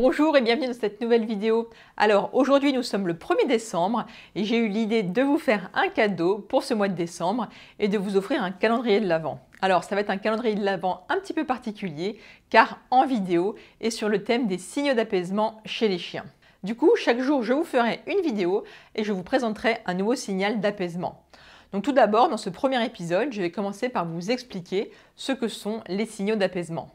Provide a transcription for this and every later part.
Bonjour et bienvenue dans cette nouvelle vidéo. Alors aujourd'hui nous sommes le 1er décembre et j'ai eu l'idée de vous faire un cadeau pour ce mois de décembre et de vous offrir un calendrier de l'Avent. Alors ça va être un calendrier de l'Avent un petit peu particulier car en vidéo et sur le thème des signaux d'apaisement chez les chiens. Du coup chaque jour je vous ferai une vidéo et je vous présenterai un nouveau signal d'apaisement. Donc tout d'abord, dans ce premier épisode, je vais commencer par vous expliquer ce que sont les signaux d'apaisement.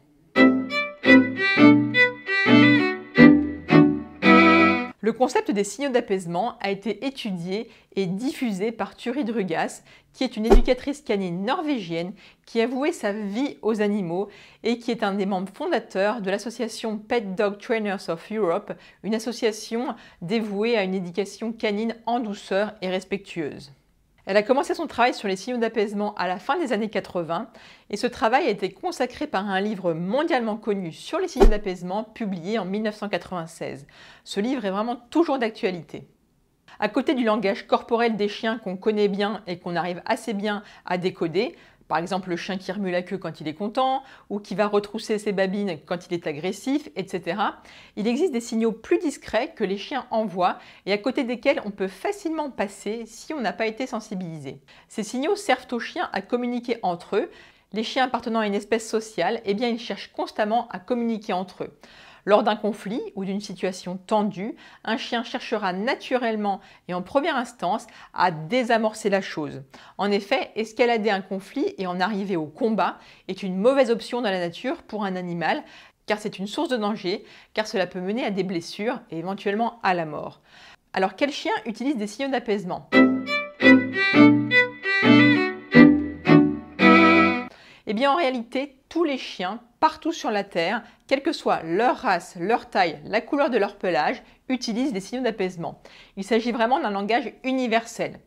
Le concept des signaux d'apaisement a été étudié et diffusé par Turid Rugas, qui est une éducatrice canine norvégienne qui a voué sa vie aux animaux et qui est un des membres fondateurs de l'association Pet Dog Trainers of Europe, une association dévouée à une éducation canine en douceur et respectueuse. Elle a commencé son travail sur les signaux d'apaisement à la fin des années 80 et ce travail a été consacré par un livre mondialement connu sur les signaux d'apaisement publié en 1996. Ce livre est vraiment toujours d'actualité. À côté du langage corporel des chiens qu'on connaît bien et qu'on arrive assez bien à décoder, par exemple, le chien qui remue la queue quand il est content, ou qui va retrousser ses babines quand il est agressif, etc. Il existe des signaux plus discrets que les chiens envoient et à côté desquels on peut facilement passer si on n'a pas été sensibilisé. Ces signaux servent aux chiens à communiquer entre eux. Les chiens appartenant à une espèce sociale, eh bien, ils cherchent constamment à communiquer entre eux. Lors d'un conflit ou d'une situation tendue, un chien cherchera naturellement et en première instance à désamorcer la chose. En effet, escalader un conflit et en arriver au combat est une mauvaise option dans la nature pour un animal car c'est une source de danger, car cela peut mener à des blessures et éventuellement à la mort. Alors quel chien utilise des signaux d'apaisement Eh bien en réalité, tous les chiens partout sur la Terre, quelle que soit leur race, leur taille, la couleur de leur pelage, utilisent des signaux d'apaisement. Il s'agit vraiment d'un langage universel.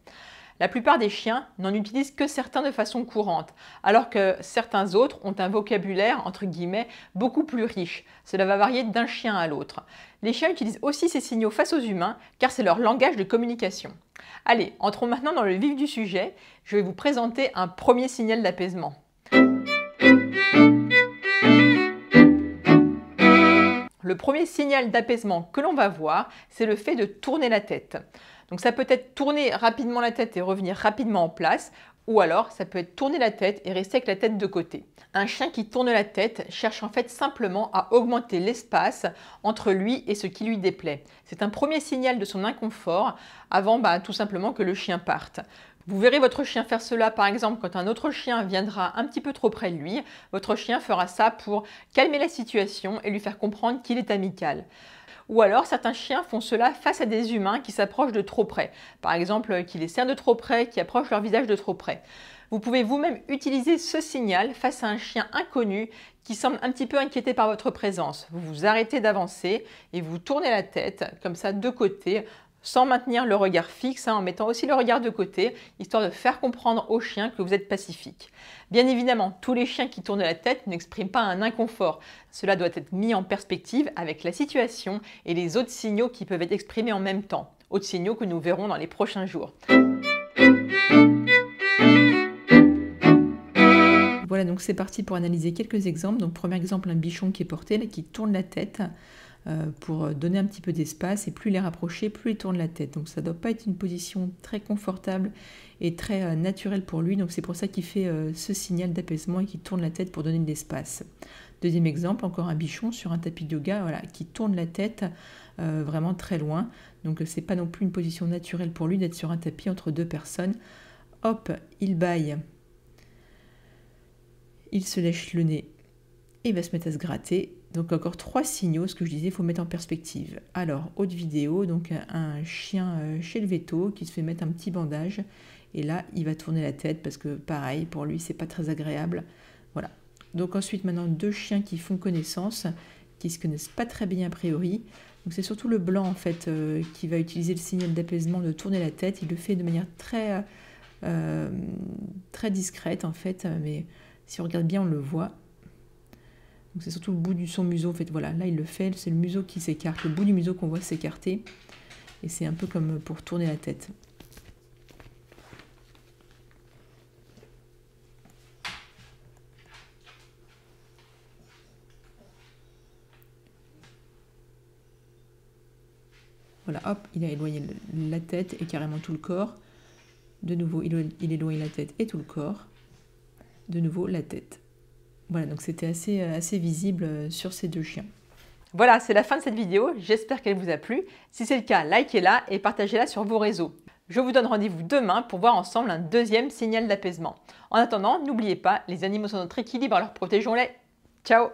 La plupart des chiens n'en utilisent que certains de façon courante, alors que certains autres ont un vocabulaire, entre guillemets, beaucoup plus riche. Cela va varier d'un chien à l'autre. Les chiens utilisent aussi ces signaux face aux humains, car c'est leur langage de communication. Allez, entrons maintenant dans le vif du sujet. Je vais vous présenter un premier signal d'apaisement. le premier signal d'apaisement que l'on va voir, c'est le fait de tourner la tête. Donc ça peut être tourner rapidement la tête et revenir rapidement en place, ou alors ça peut être tourner la tête et rester avec la tête de côté. Un chien qui tourne la tête cherche en fait simplement à augmenter l'espace entre lui et ce qui lui déplaît. C'est un premier signal de son inconfort avant bah, tout simplement que le chien parte. Vous verrez votre chien faire cela par exemple quand un autre chien viendra un petit peu trop près de lui. Votre chien fera ça pour calmer la situation et lui faire comprendre qu'il est amical. Ou alors certains chiens font cela face à des humains qui s'approchent de trop près. Par exemple, qui les serrent de trop près, qui approchent leur visage de trop près. Vous pouvez vous-même utiliser ce signal face à un chien inconnu qui semble un petit peu inquiété par votre présence. Vous vous arrêtez d'avancer et vous tournez la tête comme ça de côté sans maintenir le regard fixe, hein, en mettant aussi le regard de côté, histoire de faire comprendre aux chiens que vous êtes pacifique. Bien évidemment, tous les chiens qui tournent la tête n'expriment pas un inconfort. Cela doit être mis en perspective avec la situation et les autres signaux qui peuvent être exprimés en même temps, autres signaux que nous verrons dans les prochains jours. Voilà, donc c'est parti pour analyser quelques exemples. Donc premier exemple, un bichon qui est porté, qui tourne la tête. Euh, pour donner un petit peu d'espace et plus les rapprocher, plus il tourne la tête. Donc ça ne doit pas être une position très confortable et très euh, naturelle pour lui. Donc c'est pour ça qu'il fait euh, ce signal d'apaisement et qu'il tourne la tête pour donner de l'espace. Deuxième exemple, encore un bichon sur un tapis de yoga qui tourne la tête vraiment très loin. Donc c'est pas non plus une position naturelle pour lui d'être sur un tapis entre deux personnes. Hop, il baille. Il se lèche le nez. Et va se mettre à se gratter donc encore trois signaux, ce que je disais, il faut mettre en perspective. Alors, haute vidéo, donc un chien euh, chez le veto qui se fait mettre un petit bandage. Et là, il va tourner la tête parce que pareil, pour lui, c'est pas très agréable. Voilà. Donc ensuite, maintenant, deux chiens qui font connaissance, qui se connaissent pas très bien a priori. Donc c'est surtout le blanc, en fait, euh, qui va utiliser le signal d'apaisement de tourner la tête. Il le fait de manière très, euh, très discrète, en fait, mais si on regarde bien, on le voit c'est surtout le bout du son museau. En fait, voilà, là il le fait, c'est le museau qui s'écarte, le bout du museau qu'on voit s'écarter. Et c'est un peu comme pour tourner la tête. Voilà, hop, il a éloigné la tête et carrément tout le corps. De nouveau, il éloigne la tête et tout le corps. De nouveau, la tête. Voilà, donc c'était assez, euh, assez visible euh, sur ces deux chiens. Voilà, c'est la fin de cette vidéo, j'espère qu'elle vous a plu. Si c'est le cas, likez-la et partagez-la sur vos réseaux. Je vous donne rendez-vous demain pour voir ensemble un deuxième signal d'apaisement. En attendant, n'oubliez pas, les animaux sont notre équilibre, alors protégeons-les. Ciao